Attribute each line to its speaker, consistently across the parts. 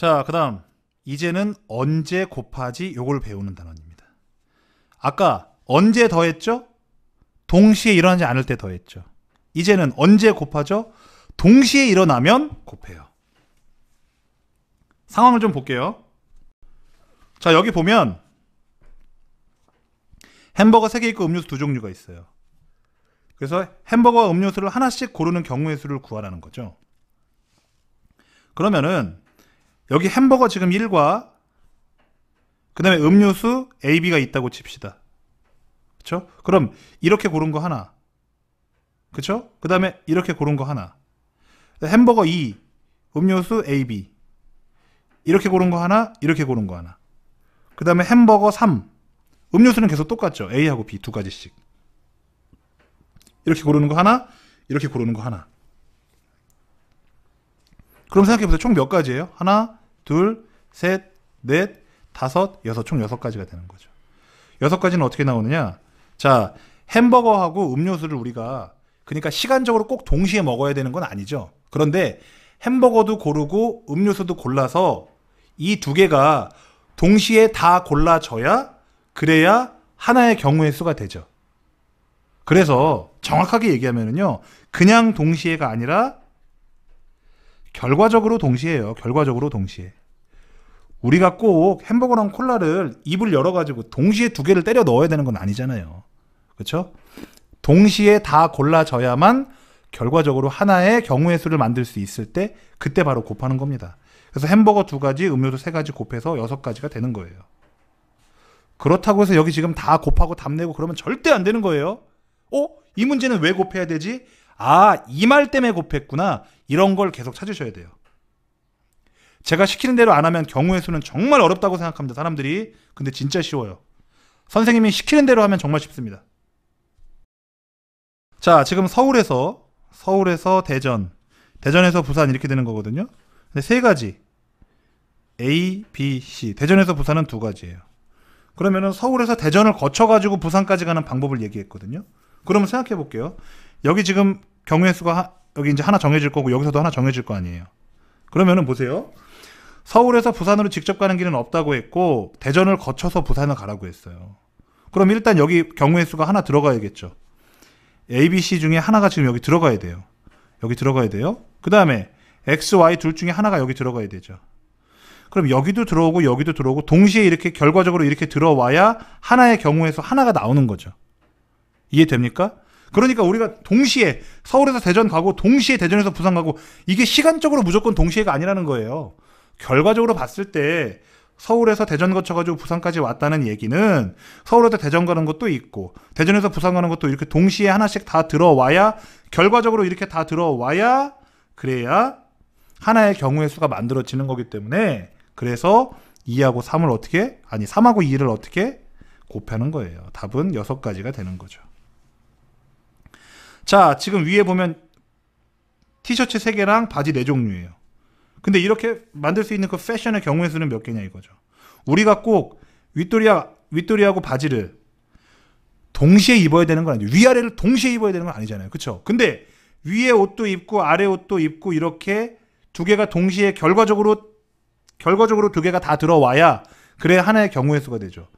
Speaker 1: 자, 그 다음. 이제는 언제 곱하지 요걸 배우는 단원입니다. 아까 언제 더했죠? 동시에 일어나지 않을 때 더했죠. 이제는 언제 곱하죠? 동시에 일어나면 곱해요. 상황을 좀 볼게요. 자, 여기 보면 햄버거 3개 있고 음료수 2 종류가 있어요. 그래서 햄버거와 음료수를 하나씩 고르는 경우의 수를 구하라는 거죠. 그러면은 여기 햄버거 지금 1과 그 다음에 음료수 A, B가 있다고 칩시다. 그쵸? 그럼 이렇게 고른 거 하나. 그쵸? 그 다음에 이렇게 고른 거 하나. 햄버거 2, e, 음료수 A, B. 이렇게 고른 거 하나, 이렇게 고른 거 하나. 그 다음에 햄버거 3. 음료수는 계속 똑같죠. A하고 B 두 가지씩. 이렇게 고르는 거 하나, 이렇게 고르는 거 하나. 그럼 생각해보세요. 총 몇 가지예요? 하나, 둘, 셋, 넷, 다섯, 여섯 총 여섯 가지가 되는 거죠. 여섯 가지는 어떻게 나오느냐? 자, 햄버거하고 음료수를 우리가 그러니까 시간적으로 꼭 동시에 먹어야 되는 건 아니죠. 그런데 햄버거도 고르고 음료수도 골라서 이 두 개가 동시에 다 골라져야 그래야 하나의 경우의 수가 되죠. 그래서 정확하게 얘기하면은요, 그냥 동시에가 아니라 결과적으로 동시에요. 결과적으로 동시에. 우리가 꼭 햄버거랑 콜라를 입을 열어가지고 동시에 두 개를 때려 넣어야 되는 건 아니잖아요. 그렇죠? 동시에 다 골라져야만 결과적으로 하나의 경우의 수를 만들 수 있을 때 그때 바로 곱하는 겁니다. 그래서 햄버거 두 가지, 음료수 세 가지 곱해서 여섯 가지가 되는 거예요. 그렇다고 해서 여기 지금 다 곱하고 답내고 그러면 절대 안 되는 거예요. 어? 이 문제는 왜 곱해야 되지? 아, 이 말 때문에 곱했구나. 이런 걸 계속 찾으셔야 돼요. 제가 시키는 대로 안 하면 경우의 수는 정말 어렵다고 생각합니다. 사람들이. 근데 진짜 쉬워요. 선생님이 시키는 대로 하면 정말 쉽습니다. 자, 지금 서울에서 서울에서 대전, 대전에서 부산 이렇게 되는 거거든요. 근데 세 가지. A, B, C. 대전에서 부산은 두 가지예요. 그러면은 서울에서 대전을 거쳐 가지고 부산까지 가는 방법을 얘기했거든요. 그러면 생각해 볼게요. 여기 지금 경우의 수가 하, 여기 이제 하나 정해질 거고 여기서도 하나 정해질 거 아니에요. 그러면은 보세요. 서울에서 부산으로 직접 가는 길은 없다고 했고 대전을 거쳐서 부산을 가라고 했어요. 그럼 일단 여기 경우의 수가 하나 들어가야겠죠. A, B, C 중에 하나가 지금 여기 들어가야 돼요. 여기 들어가야 돼요. 그 다음에 X, Y 둘 중에 하나가 여기 들어가야 되죠. 그럼 여기도 들어오고 여기도 들어오고 동시에 이렇게 결과적으로 이렇게 들어와야 하나의 경우에서 하나가 나오는 거죠. 이해됩니까? 그러니까 우리가 동시에 서울에서 대전 가고 동시에 대전에서 부산 가고 이게 시간적으로 무조건 동시에가 아니라는 거예요. 결과적으로 봤을 때 서울에서 대전 거쳐가지고 부산까지 왔다는 얘기는 서울에서 대전 가는 것도 있고 대전에서 부산 가는 것도 이렇게 동시에 하나씩 다 들어와야 결과적으로 이렇게 다 들어와야 그래야 하나의 경우의 수가 만들어지는 거기 때문에 그래서 2하고 3을 어떻게 아니 3하고 2를 어떻게 곱하는 거예요. 답은 6가지가 되는 거죠. 자 지금 위에 보면 티셔츠 3개랑 바지 4종류예요. 근데 이렇게 만들 수 있는 그 패션의 경우의 수는 몇 개냐 이거죠. 우리가 꼭 윗도리아 윗도리하고 바지를 동시에 입어야 되는 건 아니에요. 위아래를 동시에 입어야 되는 건 아니잖아요. 그렇죠? 근데 위에 옷도 입고 아래 옷도 입고 이렇게 두 개가 동시에 결과적으로 결과적으로 두 개가 다 들어와야 그래 하나의 경우의 수가 되죠.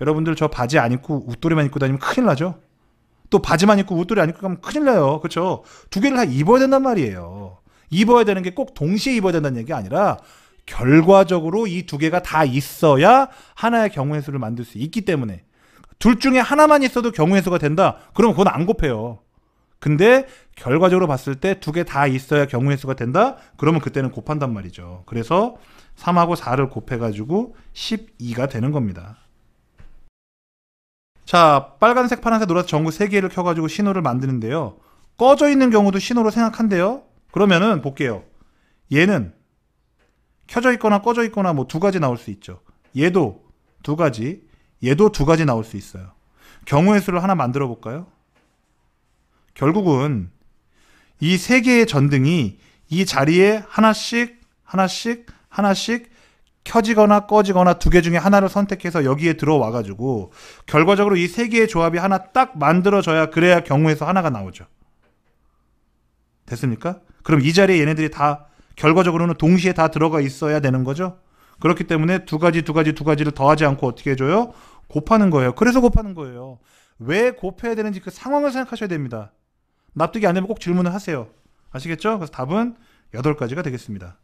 Speaker 1: 여러분들 저 바지 안 입고 웃돌이만 입고 다니면 큰일 나죠. 또 바지만 입고 웃돌이 안 입고 가면 큰일 나요. 그렇죠? 두 개를 다 입어야 된단 말이에요. 입어야 되는 게 꼭 동시에 입어야 된다는 얘기 가 아니라 결과적으로 이 두 개가 다 있어야 하나의 경우의 수를 만들 수 있기 때문에 둘 중에 하나만 있어도 경우의 수가 된다. 그러면 그건 안 곱해요. 근데 결과적으로 봤을 때 두 개 다 있어야 경우의 수가 된다. 그러면 그때는 곱한단 말이죠. 그래서 3하고 4를 곱해 가지고 12가 되는 겁니다. 자, 빨간색, 파란색, 노란색 전구 3개를 켜 가지고 신호를 만드는데요. 꺼져 있는 경우도 신호로 생각한대요. 그러면은 볼게요. 얘는 켜져 있거나 꺼져 있거나 뭐 두 가지 나올 수 있죠. 얘도 두 가지, 얘도 두 가지 나올 수 있어요. 경우의 수를 하나 만들어 볼까요? 결국은 이 세 개의 전등이 이 자리에 하나씩, 하나씩, 하나씩 켜지거나 꺼지거나 두 개 중에 하나를 선택해서 여기에 들어와 가지고 결과적으로 이 세 개의 조합이 하나 딱 만들어져야 그래야 경우에서 하나가 나오죠. 됐습니까? 그럼 이 자리에 얘네들이 다 결과적으로는 동시에 다 들어가 있어야 되는 거죠. 그렇기 때문에 두 가지 두 가지 두 가지를 더하지 않고 어떻게 해줘요? 곱하는 거예요. 그래서 곱하는 거예요. 왜 곱해야 되는지 그 상황을 생각하셔야 됩니다. 납득이 안 되면 꼭 질문을 하세요. 아시겠죠? 그래서 답은 8가지가 되겠습니다.